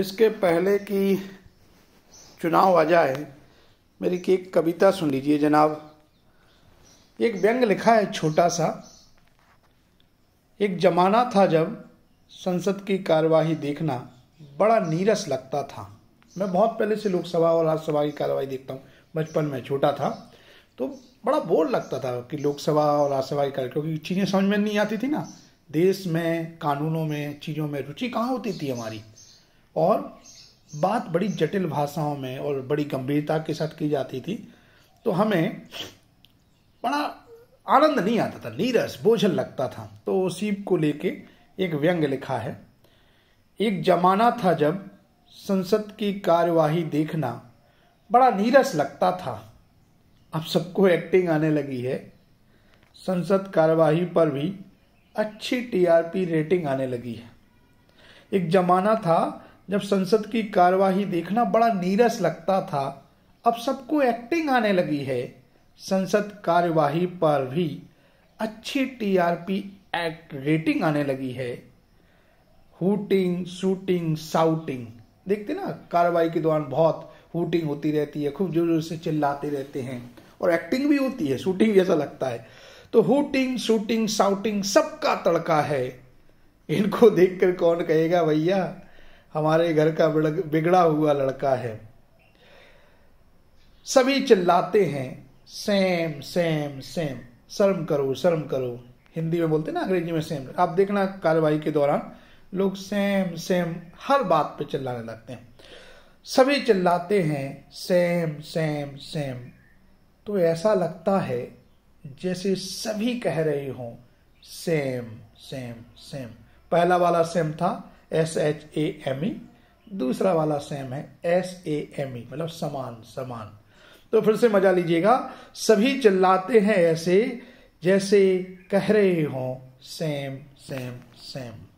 इसके पहले की चुनाव आ जाए मेरी की एक कविता सुन लीजिए जनाब एक व्यंग लिखा है छोटा सा एक जमाना था जब संसद की कार्यवाही देखना बड़ा नीरस लगता था मैं बहुत पहले से लोकसभा और राज्यसभा की कार्यवाही देखता हूँ बचपन में छोटा था तो बड़ा बोर लगता था कि लोकसभा और राज्यसभा की कार्यवाही क्योंकि चीज़ें समझ में नहीं आती थी ना देश में कानूनों में चीज़ों में रुचि कहाँ होती थी हमारी और बात बड़ी जटिल भाषाओं में और बड़ी गंभीरता के साथ की जाती थी तो हमें बड़ा आनंद नहीं आता था नीरस बोझल लगता था तो उसी को लेके एक व्यंग लिखा है एक जमाना था जब संसद की कार्यवाही देखना बड़ा नीरस लगता था अब सबको एक्टिंग आने लगी है संसद कार्यवाही पर भी अच्छी टीआरपी रेटिंग आने लगी है एक जमाना था जब संसद की कार्यवाही देखना बड़ा नीरस लगता था अब सबको एक्टिंग आने लगी है संसद कार्यवाही पर भी अच्छी टीआरपी एक्ट रेटिंग आने लगी है हुटिंग शूटिंग साउटिंग देखते ना कार्रवाई के दौरान बहुत हुटिंग होती रहती है खूब जोर जोर से चिल्लाते रहते हैं और एक्टिंग भी होती है शूटिंग जैसा लगता है तो हुटिंग शूटिंग साउटिंग सबका तड़का है इनको देखकर कौन कहेगा भैया हमारे घर का बिगड़ा हुआ लड़का है सभी चिल्लाते हैं सेम सेम सेम शर्म करो शर्म करो हिंदी में बोलते ना अंग्रेजी में सेम आप देखना कार्रवाई के दौरान लोग सेम सेम हर बात पे चिल्लाने लगते हैं सभी चिल्लाते हैं सेम सेम सेम तो ऐसा लगता है जैसे सभी कह रहे हों सेम सेम सेम पहला वाला सेम था S H A M E दूसरा वाला सेम है एस ए एम ई मतलब समान समान तो फिर से मजा लीजिएगा सभी चिल्लाते हैं ऐसे जैसे कह रहे हों सेम सेम सेम